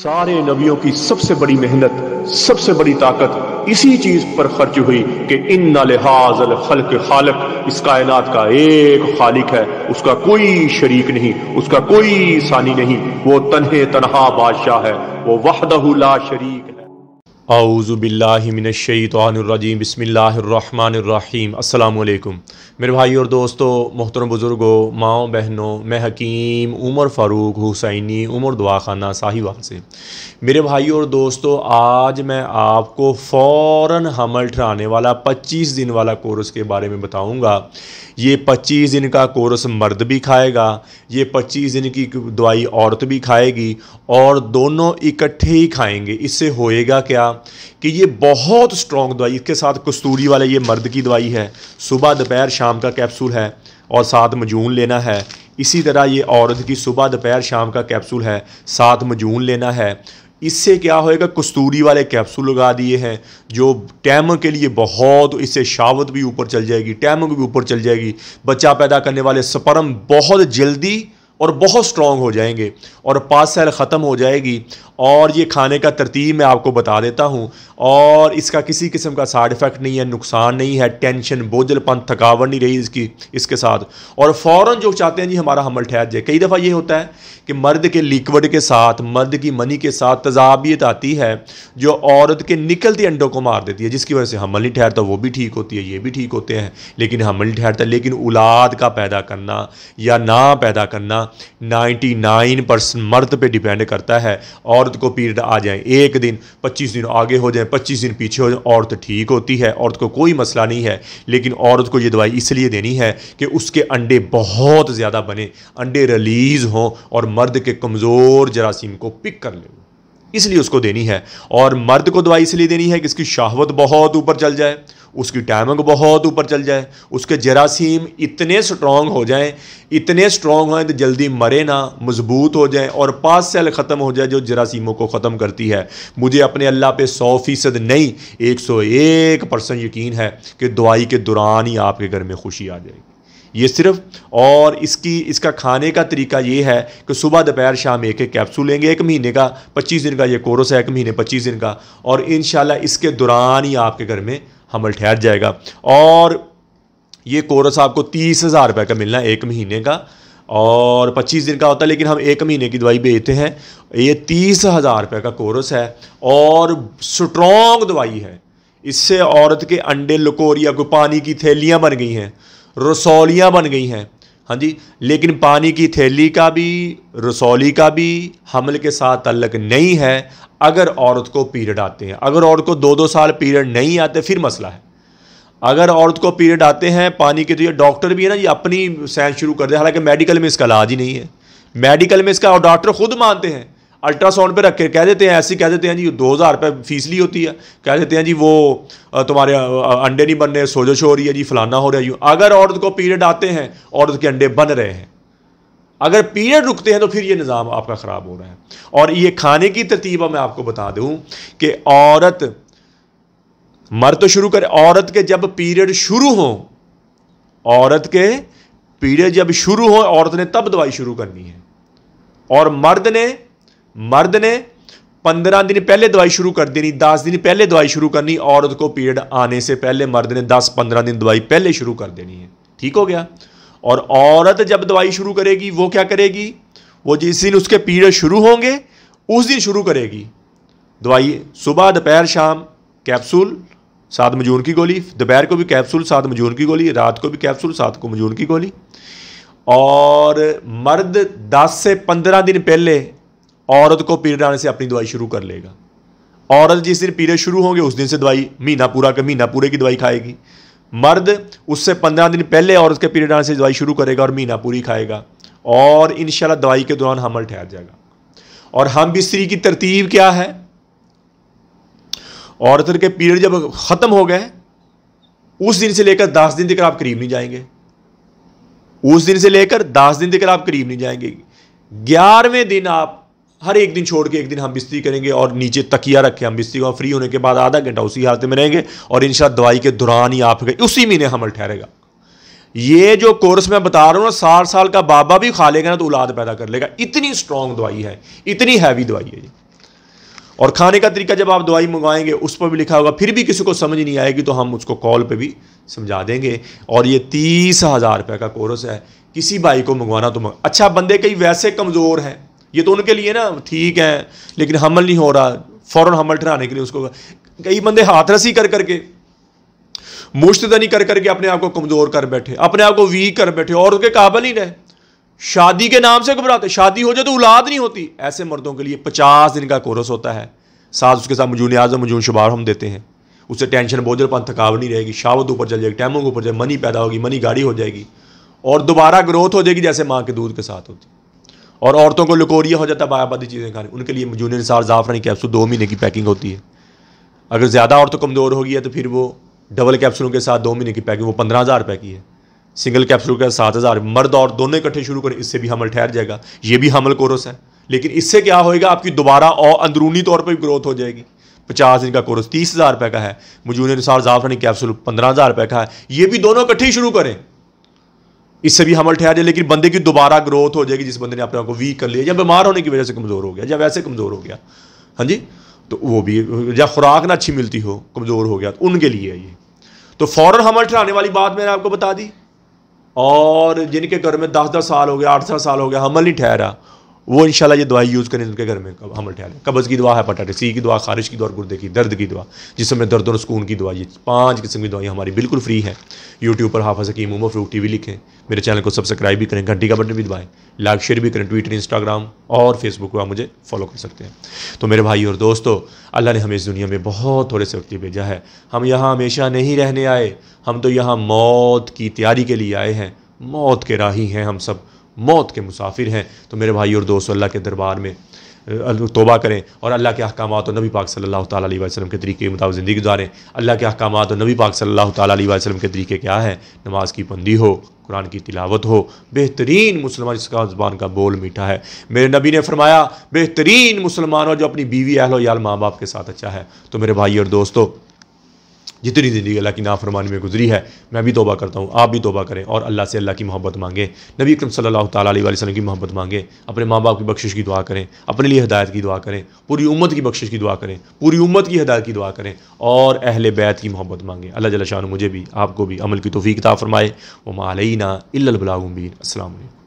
सारे नबियों की सबसे बड़ी मेहनत सबसे बड़ी ताकत इसी चीज पर खर्च हुई कि इन नाजल खलक खालक इस कायनात का एक खालिक है उसका कोई शरीक नहीं उसका कोई सानी नहीं वो तनहे तनहा बादशाह है वो वहदहुला शरीक है आउज़ुबिल्लिमिनशैतरजीम बसमीम अल्लाम मेरे भाई और दोस्तों मोहतरम बुज़ुर्गों माओ बहनों मैं हकीम उमर फ़ारूक हुसैनी उमर दुआ खाना साहिवाल से मेरे भाई और दोस्तों आज मैं आपको फ़ौर हमल ठहराने वाला पच्चीस दिन वाला कोर्स के बारे में बताऊँगा ये पच्चीस दिन का कोर्स मर्द भी खाएगा ये पच्चीस दिन की दवाई औरत भी खाएगी और दोनों इकट्ठे ही खाएंगे इससे होएगा क्या कि ये बहुत स्ट्रॉन्ग दवाई इसके साथ कस्तूरी वाले ये मर्द की दवाई है सुबह दोपहर शाम का कैप्सूल है और साथ मजून लेना है इसी तरह ये औरत की सुबह दोपहर शाम का कैप्सूल है साथ मजून लेना है इससे क्या होएगा कस्तूरी वाले कैप्सूल लगा दिए हैं जो टैम के लिए बहुत इससे शावत भी ऊपर चल जाएगी टैम भी ऊपर चल जाएगी बच्चा पैदा करने वाले स्पर्म बहुत जल्दी और बहुत स्ट्रॉन्ग हो जाएंगे और पाँच साल ख़त्म हो जाएगी और ये खाने का तरतीब मैं आपको बता देता हूँ और इसका किसी किस्म का साइड इफ़ेक्ट नहीं है नुकसान नहीं है टेंशन बोझलपन थकावट नहीं रही इसकी इसके साथ और फ़ौर जो चाहते हैं जी हमारा हमल ठहर जाए कई दफ़ा ये होता है कि मर्द के लिक्विड के साथ मर्द की मनी के साथ तजावियत आती है जो औरत के निकलते अंडों को मार देती है जिसकी वजह से हमल नहीं ठहरता वो भी ठीक होती है ये भी ठीक होते हैं लेकिन हमल नहीं ठहरता लेकिन औलाद का पैदा करना या ना पैदा करना 99 परसेंट मर्द पे डिपेंड करता है औरत को पीरियड आ जाए एक दिन 25 दिन आगे हो जाए 25 दिन पीछे हो जाए औरत ठीक होती है औरत को कोई मसला नहीं है लेकिन औरत को ये दवाई इसलिए देनी है कि उसके अंडे बहुत ज़्यादा बने अंडे रिलीज़ हों और मर्द के कमज़ोर जरासीम को पिक कर ले इसलिए उसको देनी है और मर्द को दवाई इसलिए देनी है कि इसकी शाहवत बहुत ऊपर चल जाए उसकी टाइमिंग बहुत ऊपर चल जाए उसके जरासीम इतने स्ट्रॉन्ग हो जाएं इतने स्ट्रॉन्ग हों तो जल्दी मरे ना मजबूत हो जाएं और पाँच सेल ख़त्म हो जाए जो जरासीमों को ख़त्म करती है मुझे अपने अल्लाह पे सौ फ़ीसद नहीं एक सौ एक परसेंट यकीन है कि दवाई के दौरान ही आपके घर में खुशी आ जाएगी ये सिर्फ और इसकी इसका खाने का तरीका ये है कि सुबह दोपहर शाम एक एक कैप्सूल लेंगे एक महीने का पच्चीस दिन का ये कोरस है एक महीने पच्चीस दिन का और इन इसके दौरान ही आपके घर में हमल ठहर जाएगा और ये कोरस आपको तीस हज़ार रुपये का मिलना है एक महीने का और 25 दिन का होता है लेकिन हम एक महीने की दवाई बेचते हैं ये तीस हज़ार रुपये का कोरस है और स्ट्रॉन्ग दवाई है इससे औरत के अंडे लकोरिया को पानी की थैलियाँ बन गई हैं रसौलियाँ बन गई हैं हाँ जी लेकिन पानी की थैली का भी रसौली का भी हमल के साथ तल्लक नहीं है अगर औरत को पीरियड आते हैं अगर औरत को दो दो साल पीरियड नहीं आते फिर मसला है अगर औरत को पीरियड आते हैं पानी के तो ये डॉक्टर भी है ना ये अपनी साइंस शुरू कर दे हालांकि मेडिकल में इसका इलाज ही नहीं है मेडिकल में इसका और डॉक्टर खुद मानते हैं अल्ट्रासाउंड पे रख के कह देते हैं ऐसे कह देते हैं जी दो हज़ार रुपये फीस ली होती है कह देते हैं जी वो तुम्हारे अंडे नहीं बन रहे सोजश हो रही है जी फलाना हो रहा है अगर औरत को पीरियड आते हैं औरत के अंडे बन रहे हैं अगर पीरियड रुकते हैं तो फिर ये निज़ाम आपका ख़राब हो रहा है और ये खाने की तरतीब मैं आपको बता दूँ कि औरत मर तो शुरू करे औरत के जब पीरियड शुरू हो औरत के पीरियड जब शुरू हो औरत ने तब दवाई शुरू करनी है और मर्द ने मर्द ने पंद्रह दिन पहले दवाई शुरू कर देनी दस दिन पहले दवाई शुरू करनी औरत को पीरियड आने से पहले मर्द ने दस पंद्रह दिन दवाई पहले शुरू कर देनी है ठीक हो गया और औरत जब दवाई शुरू करेगी वो क्या करेगी वो जिस दिन उसके पीरियड शुरू होंगे उस दिन शुरू करेगी दवाई सुबह दोपहर शाम कैप्सूल सात मजून की गोली दोपहर को भी कैप्सूल सात मजून की गोली रात को भी कैप्सूल सात को मजून की गोली और मर्द 10 से 15 दिन पहले औरत को पीरियड आने से अपनी दवाई शुरू कर लेगा औरत जिस दिन पीरियड शुरू होंगे उस दिन से दवाई महीना पूरा का महीना पूरे की दवाई खाएगी मर्द उससे पंद्रह दिन पहले औरत के पीरियड आने से दवाई शुरू करेगा और महीना पूरी खाएगा और इन दवाई के दौरान हमल ठहर जाएगा और हम बिस्तरी की तरतीब क्या है औरत के पीरियड जब ख़त्म हो गए उस दिन से लेकर दस दिन तक आप करीब नहीं जाएंगे उस दिन से लेकर दस दिन तक आप करीब नहीं जाएंगे ग्यारहवें दिन आप हर एक दिन छोड़ के एक दिन हम बिस्ती करेंगे और नीचे तकिया रखें हम बिस्ती और फ्री होने के बाद आधा घंटा उसी हालत में रहेंगे और इन दवाई के दौरान ही आप उसी महीने हमल ठहरेगा ये जो कोर्स मैं बता रहा हूँ ना साठ साल का बाबा भी खा लेगा ना तो औलाद पैदा कर लेगा इतनी स्ट्रॉन्ग दवाई है इतनी हैवी दवाई है ये और खाने का तरीका जब आप दवाई मंगवाएंगे उस पर भी लिखा होगा फिर भी किसी को समझ नहीं आएगी तो हम उसको कॉल पे भी समझा देंगे और ये तीस हज़ार रुपये का कोर्स है किसी भाई को मंगवाना तो मंग अच्छा बंदे कई वैसे कमज़ोर हैं ये तो उनके लिए ना ठीक है लेकिन हमल नहीं हो रहा फ़ौर हमल ठहराने के लिए उसको कई बंदे हाथरसी कर करके मुश्तनी कर करके अपने आप को कमज़ोर कर बैठे अपने आप को वीक कर बैठे और उसके काबल ही रहे शादी के नाम से घबराते शादी हो जाए तो औलाद नहीं होती ऐसे मर्दों के लिए पचास दिन का कोरस होता है साथ उसके साथ मजून आजम मजून शुबार हम देते हैं उससे टेंशन बोझलपन थकावट नहीं रहेगी शावत ऊपर चल जाएगी टैमों के ऊपर जाए मनी पैदा होगी मनी गाड़ी हो जाएगी और दोबारा ग्रोथ हो जाएगी जैसे माँ के दूध के साथ होती और औरतों को लकोरिया हो जाता है बायाबादी चीज़ें खाने उनके लिए जूनियर सार जाफरानी कैप्सूल दो महीने की पैकिंग होती है अगर ज़्यादा औरतों कमज़ोर होगी है तो फिर वो डबल कैप्सूलों के साथ दो महीने की पैकिंग वो पंद्रह हज़ार रुपये की है सिंगल कैप्सूल साथ सात हज़ार मर्द और दोनों इकट्ठे शुरू करें इससे भी हमल ठहर जाएगा ये भी हमल कोरस है लेकिन इससे क्या होएगा आपकी दोबारा और अंदरूनी तौर पर ग्रोथ हो जाएगी पचास दिन का कोर्स तीस हज़ार रुपये का है उन्हें अनुसार जाफरानी कैप्सूल पंद्रह हज़ार रुपये का है ये भी दोनों इकट्ठे शुरू करें इससे भी हमल ठहर जाए लेकिन बंदे की दोबारा ग्रोथ हो जाएगी जिस बंदे ने अपने आप को वीक कर लिया या बीमार होने की वजह से कमज़ोर हो गया या वैसे कमज़ोर हो गया हाँ जी तो वो भी या खुराक ना अच्छी मिलती हो कमज़ोर हो गया तो उनके लिए ये तो फ़ौर हमल ठहराने वाली बात मैंने आपको बता दी और जिनके घर में दस दस साल हो गया आठ दस साल हो गया हमल नहीं ठहरा वो इनशाला ये दवाई यूज़ करें उनके घर में उठा लें कब्ज़ की दवा है हेपाटाइटिस सी की दवा खारिश की दवा गुर्दे की दर्द की दवा जिसमें दर्द और सुकून की दवाई ये पाँच किस्म की दवाई हमारी बिल्कुल फ्री है यूट्यूब पर हाफ सकीम उमर फ्रूक टी वी लिखें मेरे चैनल को सब्सक्राइब भी करें घंटी का बटन भी दबाएँ लाइक शेयर भी करें ट्विटर इंस्टाग्राम और फेसबुक पर आप मुझे फॉलो कर सकते हैं तो मेरे भाई और दोस्तों अल्लाह ने हमें इस दुनिया में बहुत थोड़े से वक्त भेजा है हम यहाँ हमेशा नहीं रहने आए हम तो यहाँ मौत की तैयारी के लिए आए हैं मौत के राही हैं हम सब मौत के मुसाफिर हैं तो मेरे भाई और दोस्त अल्लाह के दरबार में तोबा करें और अल्लाह के अहकाम और नबी पाक सल्लल्लाहु अलैहि वसल्लम के तरीके के मुताबिक ज़िंदगी गुजारें अल्लाह के अहकाम और नबी पाक सल्लल्लाहु अलैहि वसल्लम के तरीके क्या हैं नमाज की बंदी हो कुरान की तिलावत हो बेहतरीन मुसलमान जिसका ज़बान का बोल मीठा है मेरे नबी ने फरमाया बेहतरीन मुसलमान और जो अपनी बीवी अहल याल माँ बाप के साथ अच्छा है तो मेरे भाई और दोस्तों जितनी ज़िंदगी अल्लाह की नाफरमानी में गुजरी है मैं भी तोबा करता हूँ आप भी तोबा करें और अल्लाह से अल्लाह की मोहब्बत मांगें नबी अक्रम सल्ला वसलम की मोहब्बत मांगें अपने माँ बाप की बख्शिश की दुआ करें अपने लिए हदायत की दुआ करें पूरी उम्मत की बख्शिश की दुआ करें पूरी उम्मत की हदायत की दुआ करें और अहल बैत की मोहब्बत मांगें अल्लाह जल्ला शाह मुझे भी आपको भी अमल की तोफ़ी किताब फरमाए व मालना अल्लाबीन असल